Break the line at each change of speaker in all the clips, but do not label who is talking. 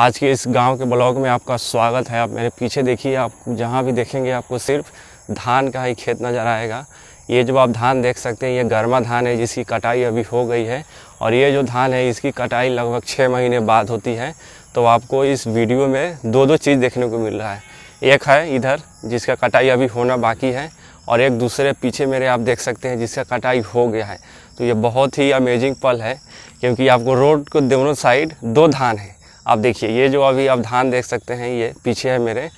आज के इस गांव के ब्लॉग में आपका स्वागत है आप मेरे पीछे देखिए आप जहां भी देखेंगे आपको सिर्फ धान का ही खेत नज़र आएगा ये जो आप धान देख सकते हैं ये गर्मा धान है जिसकी कटाई अभी हो गई है और ये जो धान है इसकी कटाई लगभग छः महीने बाद होती है तो आपको इस वीडियो में दो दो चीज़ देखने को मिल रहा है एक है इधर जिसका कटाई अभी होना बाकी है और एक दूसरे पीछे मेरे आप देख सकते हैं जिसका कटाई हो गया है तो ये बहुत ही अमेजिंग पल है क्योंकि आपको रोड को दोनों साइड दो धान है आप देखिए ये जो अभी आप धान देख सकते हैं ये पीछे है मेरे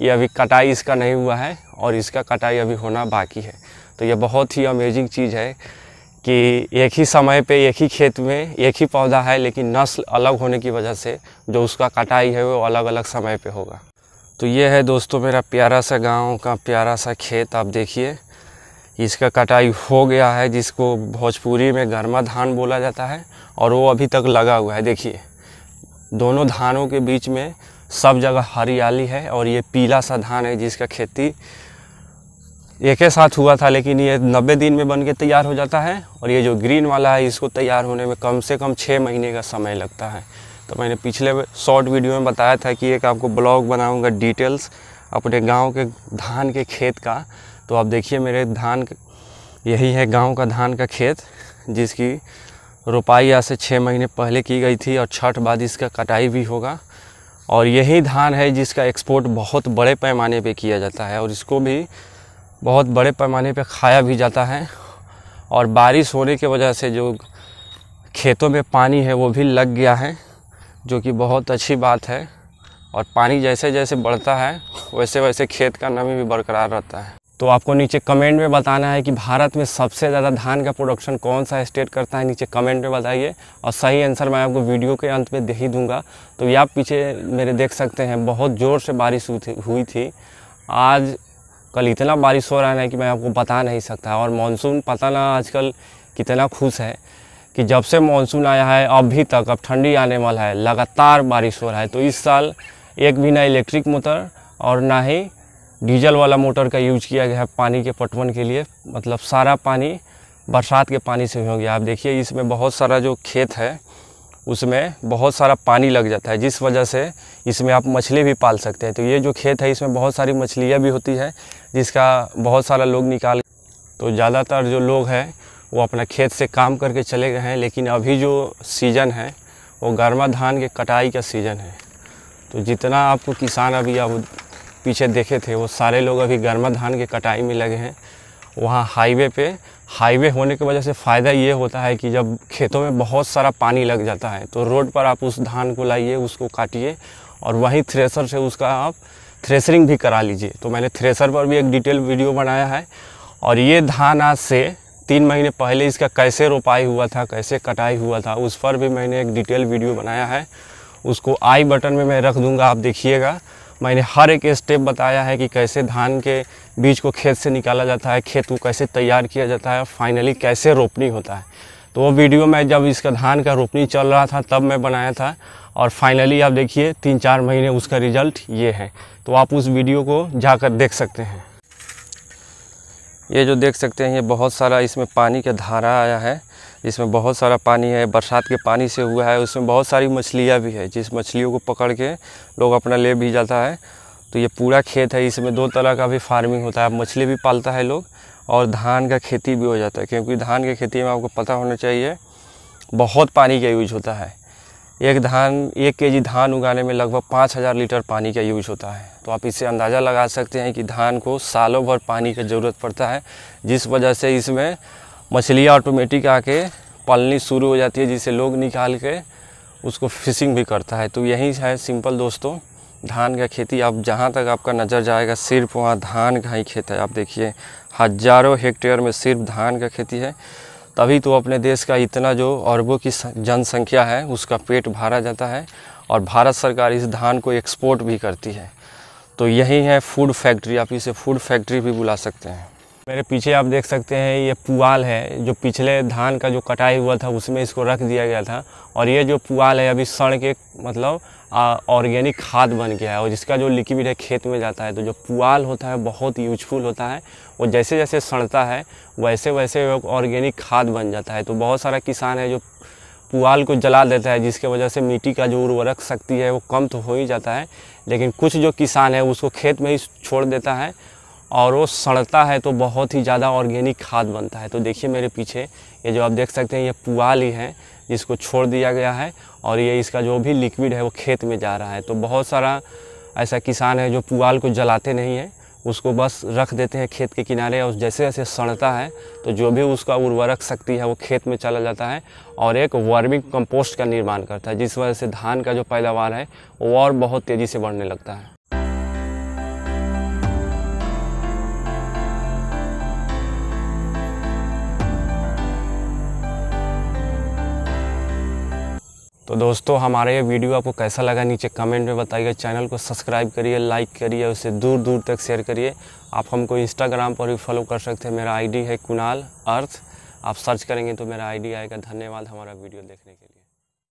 ये अभी कटाई इसका नहीं हुआ है और इसका कटाई अभी होना बाकी है तो ये बहुत ही अमेजिंग चीज़ है कि एक ही समय पे एक ही खेत में एक ही पौधा है लेकिन नस्ल अलग होने की वजह से जो उसका कटाई है वो अलग अलग समय पे होगा तो ये है दोस्तों मेरा प्यारा सा गांव का प्यारा सा खेत आप देखिए इसका कटाई हो गया है जिसको भोजपुरी में गर्मा धान बोला जाता है और वो अभी तक लगा हुआ है देखिए दोनों धानों के बीच में सब जगह हरियाली है और ये पीला सा धान है जिसका खेती एक ही साथ हुआ था लेकिन ये नब्बे दिन में बन के तैयार हो जाता है और ये जो ग्रीन वाला है इसको तैयार होने में कम से कम छः महीने का समय लगता है तो मैंने पिछले शॉर्ट वीडियो में बताया था कि एक आपको ब्लॉग बनाऊंगा डिटेल्स अपने गांव के धान के खेत का तो आप देखिए मेरे धान यही है गांव का धान का खेत जिसकी रोपाई आज से छः महीने पहले की गई थी और छठ बाद इसका कटाई भी होगा और यही धान है जिसका एक्सपोर्ट बहुत बड़े पैमाने पे किया जाता है और इसको भी बहुत बड़े पैमाने पे खाया भी जाता है और बारिश होने की वजह से जो खेतों में पानी है वो भी लग गया है जो कि बहुत अच्छी बात है और पानी जैसे जैसे बढ़ता है वैसे वैसे खेत का नमी भी बरकरार रहता है तो आपको नीचे कमेंट में बताना है कि भारत में सबसे ज़्यादा धान का प्रोडक्शन कौन सा स्टेट करता है नीचे कमेंट में बताइए और सही आंसर मैं आपको वीडियो के अंत में दे ही दूँगा तो ये आप पीछे मेरे देख सकते हैं बहुत ज़ोर से बारिश हुई थी आज कल इतना बारिश हो रहा है कि मैं आपको बता नहीं सकता और मानसून पता ना आजकल कितना खुश है कि जब से मानसून आया है अभी तक अब ठंडी आने वाला है लगातार बारिश हो रहा है तो इस साल एक भी ना इलेक्ट्रिक मोटर और ना ही डीजल वाला मोटर का यूज किया गया है पानी के पटवन के लिए मतलब सारा पानी बरसात के पानी से हो गया आप देखिए इसमें बहुत सारा जो खेत है उसमें बहुत सारा पानी लग जाता है जिस वजह से इसमें आप मछली भी पाल सकते हैं तो ये जो खेत है इसमें बहुत सारी मछलियाँ भी होती है जिसका बहुत सारा लोग निकाल तो ज़्यादातर जो लोग हैं वो अपना खेत से काम करके चले गए हैं लेकिन अभी जो सीज़न है वो गर्मा धान के कटाई का सीज़न है तो जितना आपको किसान अभी अब पीछे देखे थे वो सारे लोग अभी गर्मा धान की कटाई में लगे हैं वहाँ हाईवे पे हाईवे होने की वजह से फ़ायदा ये होता है कि जब खेतों में बहुत सारा पानी लग जाता है तो रोड पर आप उस धान को लाइए उसको काटिए और वहीं थ्रेसर से उसका आप थ्रेसरिंग भी करा लीजिए तो मैंने थ्रेसर पर भी एक डिटेल वीडियो बनाया है और ये धान आज से तीन महीने पहले इसका कैसे रोपाई हुआ था कैसे कटाई हुआ था उस पर भी मैंने एक डिटेल वीडियो बनाया है उसको आई बटन में मैं रख दूंगा आप देखिएगा मैंने हर एक स्टेप बताया है कि कैसे धान के बीज को खेत से निकाला जाता है खेत को कैसे तैयार किया जाता है फाइनली कैसे रोपनी होता है तो वो वीडियो में जब इसका धान का रोपनी चल रहा था तब मैं बनाया था और फाइनली आप देखिए तीन चार महीने उसका रिजल्ट ये है तो आप उस वीडियो को जाकर देख सकते हैं ये जो देख सकते हैं ये बहुत सारा इसमें पानी का धारा आया है इसमें बहुत सारा पानी है बरसात के पानी से हुआ है उसमें बहुत सारी मछलियाँ भी है जिस मछलियों को पकड़ के लोग अपना ले भी जाता है तो ये पूरा खेत है इसमें दो तरह का भी फार्मिंग होता है मछली भी पालता है लोग और धान का खेती भी हो जाता है क्योंकि धान की खेती में आपको पता होना चाहिए बहुत पानी का यूज होता है एक धान एक के जी धान उगाने में लगभग पाँच हज़ार लीटर पानी का यूज होता है तो आप इससे अंदाज़ा लगा सकते हैं कि धान को सालों भर पानी की ज़रूरत पड़ता है जिस वजह से इसमें मछलियाँ ऑटोमेटिक आके पलनी शुरू हो जाती है जिसे लोग निकाल के उसको फिशिंग भी करता है तो यही है सिंपल दोस्तों धान का खेती आप जहाँ तक आपका नज़र जाएगा सिर्फ वहाँ धान का ही खेत है आप देखिए हज़ारों हेक्टेयर में सिर्फ धान का खेती है तभी तो अपने देश का इतना जो अरबों की जनसंख्या है उसका पेट भरा जाता है और भारत सरकार इस धान को एक्सपोर्ट भी करती है तो यही है फूड फैक्ट्री आप इसे फूड फैक्ट्री भी बुला सकते हैं मेरे पीछे आप देख सकते हैं ये पुआल है जो पिछले धान का जो कटाई हुआ था उसमें इसको रख दिया गया था और ये जो पुआल है अभी सड़ के मतलब ऑर्गेनिक खाद बन गया है और जिसका जो लिक्विड है खेत में जाता है तो जो पुआल होता है बहुत यूजफुल होता है वो जैसे जैसे सड़ता है वैसे वैसे ऑर्गेनिक खाद बन जाता है तो बहुत सारा किसान है जो पुआल को जला देता है जिसके वजह से मिट्टी का जो उर्वरक शक्ति है वो कम तो हो ही जाता है लेकिन कुछ जो किसान है उसको खेत में ही छोड़ देता है और वो सड़ता है तो बहुत ही ज़्यादा ऑर्गेनिक खाद बनता है तो देखिए मेरे पीछे ये जो आप देख सकते हैं ये पुआल ही है जिसको छोड़ दिया गया है और ये इसका जो भी लिक्विड है वो खेत में जा रहा है तो बहुत सारा ऐसा किसान है जो पुआल को जलाते नहीं हैं उसको बस रख देते हैं खेत के किनारे और जैसे जैसे सड़ता है तो जो भी उसका उर्वरक शक्ति है वो खेत में चला जाता है और एक वार्मिंग कंपोस्ट का निर्माण करता है जिस वजह से धान का जो पैदावार है वो और बहुत तेज़ी से बढ़ने लगता है तो दोस्तों हमारा ये वीडियो आपको कैसा लगा नीचे कमेंट में बताइए चैनल को सब्सक्राइब करिए लाइक करिए उसे दूर दूर तक शेयर करिए आप हमको इंस्टाग्राम पर भी फॉलो कर सकते हैं मेरा आईडी है कुणाल अर्थ आप सर्च करेंगे तो मेरा आईडी आएगा धन्यवाद हमारा वीडियो देखने के लिए